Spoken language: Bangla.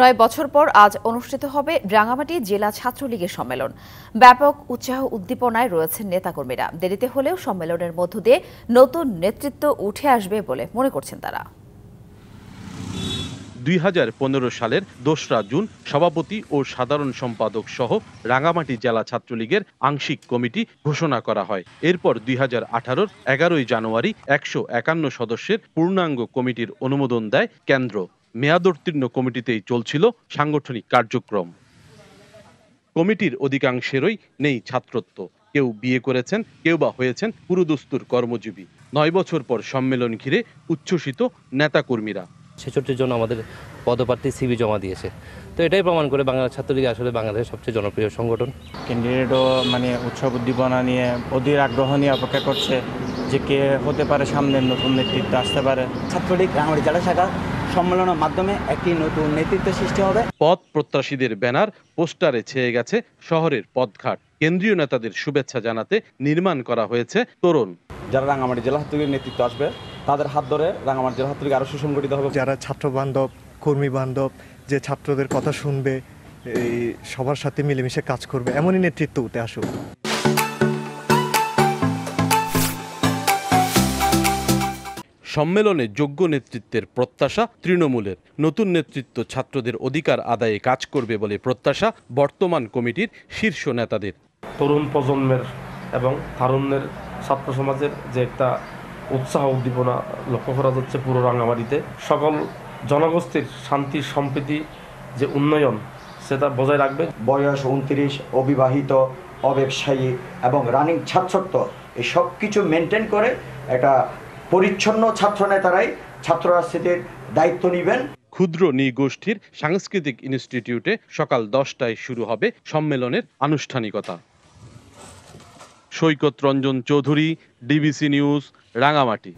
নয় বছর পর আজ অনুষ্ঠিত হবে রাঙামাটি জেলা ছাত্রলীগের সম্মেলন ব্যাপক উৎসাহ উদ্দীপনায় রয়েছেন নেতাকর্মীরা দেরিতে হলেও সম্মেলনের মধ্য দিয়ে নতুন নেতৃত্ব উঠে আসবে বলে মনে করছেন তারা দুই সালের দোসরা জুন সভাপতি ও সাধারণ সম্পাদক সহ রাঙামাটি জেলা ছাত্রলীগের আংশিক কমিটি ঘোষণা করা হয় এরপর দুই হাজার আঠারোর এগারোই জানুয়ারি একশো একান্ন সদস্যের পূর্ণাঙ্গ কমিটির অনুমোদন দেয় কেন্দ্র মেয়াদোত্তীর্ণ কমিটিতেই চলছিল সাংগঠনিক কার্যক্রম কমিটির অধিকাংশেরই নেই ছাত্রত্ব কেউ বিয়ে করেছেন কেউ বা হয়েছেন পুরুদস্তুর কর্মজীবী নয় বছর পর সম্মেলন ঘিরে উচ্ছ্বসিত নেতাকর্মীরা ছেষট্টি জন আমাদের পদপ্রার্থী সিবি জমা দিয়েছে তো এটাই প্রমাণ করে বাংলা ছাত্রলীগ আসলে বাংলাদেশের সবচেয়ে জনপ্রিয় সংগঠন ক্যান্ডিডেটও মানে উৎসব উদ্দীপনা নিয়ে অধীর আগ্রহ নিয়ে অপেক্ষা করছে যে কে হতে পারে সামনের নতুন নেতৃত্ব আসতে পারে ছাত্রলীগ রাঙড়ি জেলা শাখা সম্মেলনের মাধ্যমে একটি নতুন নেতৃত্ব সৃষ্টি হবে পথ প্রত্যাশীদের ব্যানার পোস্টারে ছেয়ে গেছে শহরের পথঘাট কেন্দ্রীয় নেতাদের শুভেচ্ছা জানাতে নির্মাণ করা হয়েছে তরুণ যারা রাঙামাটি জেলা হাতুরীর নেতৃত্ব আসবে তাদের হাত ধরে রাঙামাটি জেলা হাতুরীকে আরও সুসংগঠিত হবে যারা ছাত্র বান্ধব কর্মী বান্ধব যে ছাত্রদের কথা শুনবে এই সবার সাথে মিলেমিশে কাজ করবে এমনই নেতৃত্ব উঠে আসুক সম্মেলনে যোগ্য নেতৃত্বের প্রত্যাশা তৃণমূলের নতুন নেতৃত্ব ছাত্রদের অধিকার আদায়ে কাজ করবে বলে প্রত্যাশা বর্তমান কমিটির শীর্ষ নেতাদের তরুণ প্রজন্মের এবং তারুণ্যের ছাত্র সমাজের যে একটা উৎসাহ উদ্দীপনা লক্ষ্য করা যাচ্ছে পুরো রাঙামাটিতে সকল জনগোষ্ঠীর শান্তি সম্প্রীতি যে উন্নয়ন সেটা বজায় রাখবে বয়স উনত্রিশ অবিবাহিত অব্যবসায়ী এবং রানিং ছাত্রত্ব এই সব কিছু মেনটেন করে একটা পরিচ্ছন্ন ছাত্র নেতারাই ছাত্র রাজনীতির দায়িত্ব নেবেন ক্ষুদ্র গোষ্ঠীর সাংস্কৃতিক ইনস্টিটিউটে সকাল দশটায় শুরু হবে সম্মেলনের আনুষ্ঠানিকতা সৈকত রঞ্জন চৌধুরী ডিবিসি নিউজ রাঙামাটি